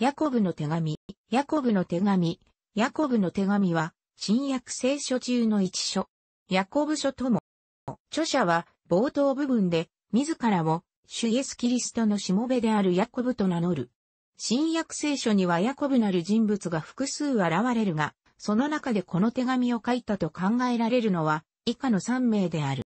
ヤコブの手紙、ヤコブの手紙、ヤコブの手紙は、新約聖書中の一書、ヤコブ書とも、著者は冒頭部分で、自らを、主イエスキリストのしもべであるヤコブと名乗る。新約聖書にはヤコブなる人物が複数現れるが、その中でこの手紙を書いたと考えられるのは、以下の3名である。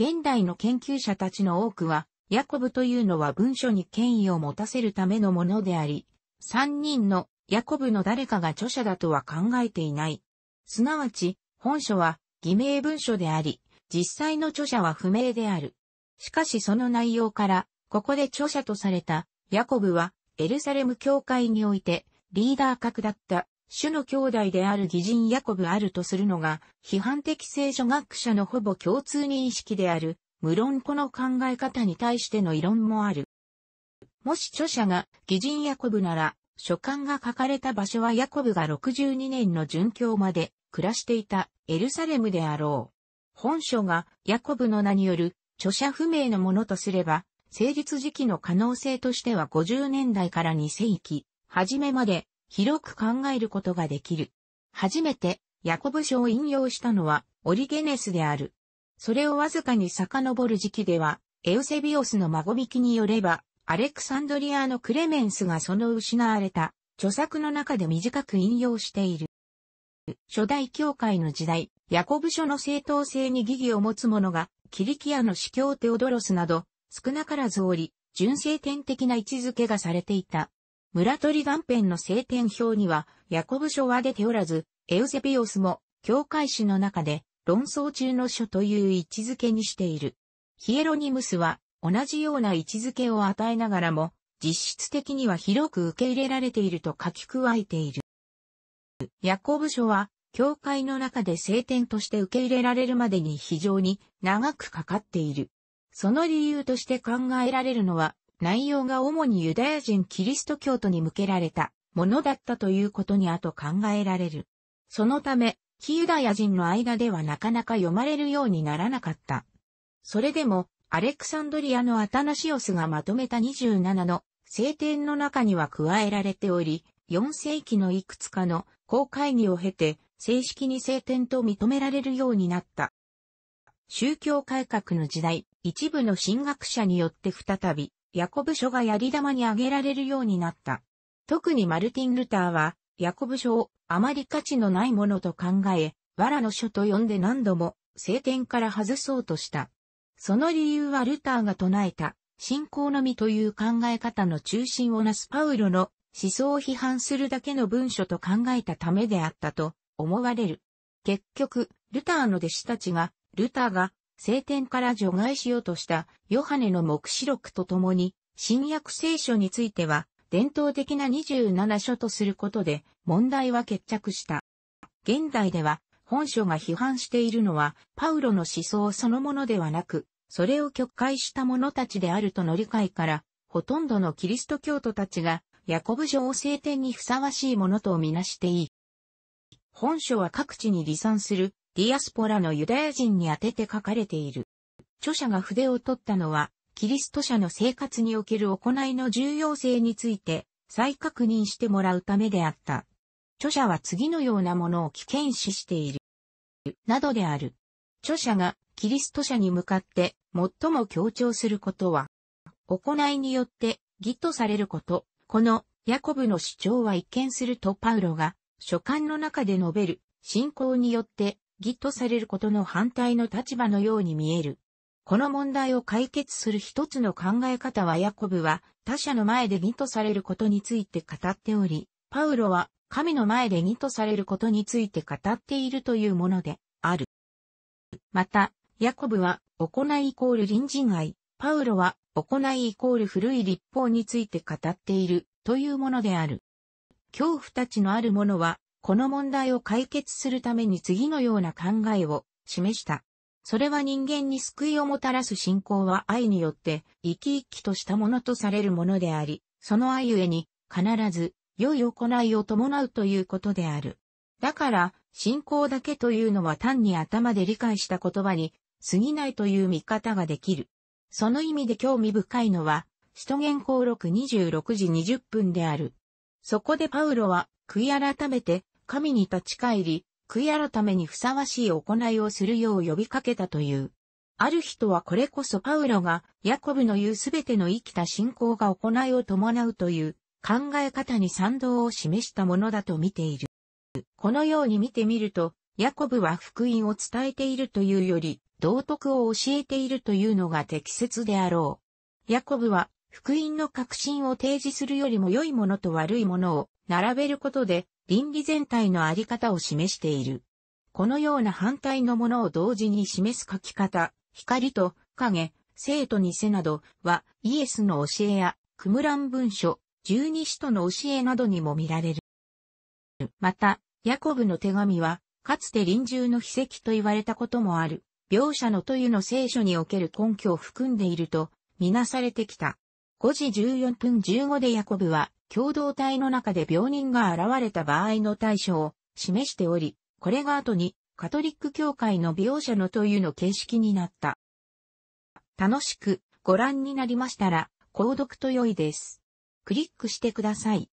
現代の研究者たちの多くは、ヤコブというのは文書に権威を持たせるためのものであり、三人のヤコブの誰かが著者だとは考えていない。すなわち、本書は偽名文書であり、実際の著者は不明である。しかしその内容から、ここで著者とされた、ヤコブは、エルサレム教会において、リーダー格だった、主の兄弟である義人ヤコブあるとするのが、批判的聖書学者のほぼ共通認識である、無論この考え方に対しての異論もある。もし著者が偽人ヤコブなら、書簡が書かれた場所はヤコブが62年の殉教まで暮らしていたエルサレムであろう。本書がヤコブの名による著者不明のものとすれば、成立時期の可能性としては50年代から2世紀、初めまで広く考えることができる。初めてヤコブ書を引用したのはオリゲネスである。それをわずかに遡る時期では、エウセビオスの孫引きによれば、アレクサンドリアのクレメンスがその失われた著作の中で短く引用している。初代教会の時代、ヤコブ書の正当性に疑義を持つ者が、キリキアの司教テオドロスなど、少なからずおり、純正典的な位置づけがされていた。村取断片の聖典表には、ヤコブ書は出ておらず、エウセビオスも、教会史の中で、論争中の書という位置づけにしている。ヒエロニムスは同じような位置づけを与えながらも、実質的には広く受け入れられていると書き加えている。ヤコブ書は、教会の中で聖典として受け入れられるまでに非常に長くかかっている。その理由として考えられるのは、内容が主にユダヤ人キリスト教徒に向けられたものだったということに後考えられる。そのため、キユダヤ人の間ではなかなか読まれるようにならなかった。それでも、アレクサンドリアのアタナシオスがまとめた27の聖典の中には加えられており、4世紀のいくつかの公会議を経て、正式に聖典と認められるようになった。宗教改革の時代、一部の神学者によって再び、ヤコブ書が槍玉に挙げられるようになった。特にマルティン・ルターは、ヤコブ書をあまり価値のないものと考え、藁の書と呼んで何度も聖典から外そうとした。その理由はルターが唱えた信仰のみという考え方の中心をなすパウロの思想を批判するだけの文書と考えたためであったと思われる。結局、ルターの弟子たちが、ルターが聖典から除外しようとしたヨハネの目視録とともに、新約聖書については伝統的な27書とすることで問題は決着した。現代では本書が批判しているのはパウロの思想そのものではなく、それを曲解した者たちであるとの理解から、ほとんどのキリスト教徒たちがヤコブ城を聖典にふさわしいものとみなしていい。本書は各地に離散するディアスポラのユダヤ人に宛てて書かれている。著者が筆を取ったのはキリスト者の生活における行いの重要性について再確認してもらうためであった。著者は次のようなものを危険視している。などである。著者がキリスト者に向かって最も強調することは、行いによって義とされること。このヤコブの主張は一見するとパウロが書簡の中で述べる信仰によって義とされることの反対の立場のように見える。この問題を解決する一つの考え方はヤコブは他者の前で義とされることについて語っており、パウロは神の前で義とされることについて語っているというものである。また、ヤコブは行いイコール隣人愛、パウロは行いイコール古い立法について語っているというものである。恐怖たちのある者は、この問題を解決するために次のような考えを示した。それは人間に救いをもたらす信仰は愛によって生き生きとしたものとされるものであり、その愛ゆえに必ず良い行いを伴うということである。だから、信仰だけというのは単に頭で理解した言葉に過ぎないという見方ができる。その意味で興味深いのは、使徒言行録26時20分である。そこでパウロは、悔い改めて、神に立ち返り、悔い改めにふさわしい行いをするよう呼びかけたという。ある人はこれこそパウロが、ヤコブの言うすべての生きた信仰が行いを伴うという考え方に賛同を示したものだと見ている。このように見てみると、ヤコブは福音を伝えているというより、道徳を教えているというのが適切であろう。ヤコブは、福音の確信を提示するよりも良いものと悪いものを並べることで、倫理全体のあり方を示している。このような反対のものを同時に示す書き方、光と影、生と偽などはイエスの教えやクムラン文書、十二使徒の教えなどにも見られる。また、ヤコブの手紙は、かつて臨終の秘跡と言われたこともある、描写のというの聖書における根拠を含んでいると、みなされてきた。5時14分15でヤコブは、共同体の中で病人が現れた場合の対処を示しており、これが後にカトリック教会の美容者のというの形式になった。楽しくご覧になりましたら、購読と良いです。クリックしてください。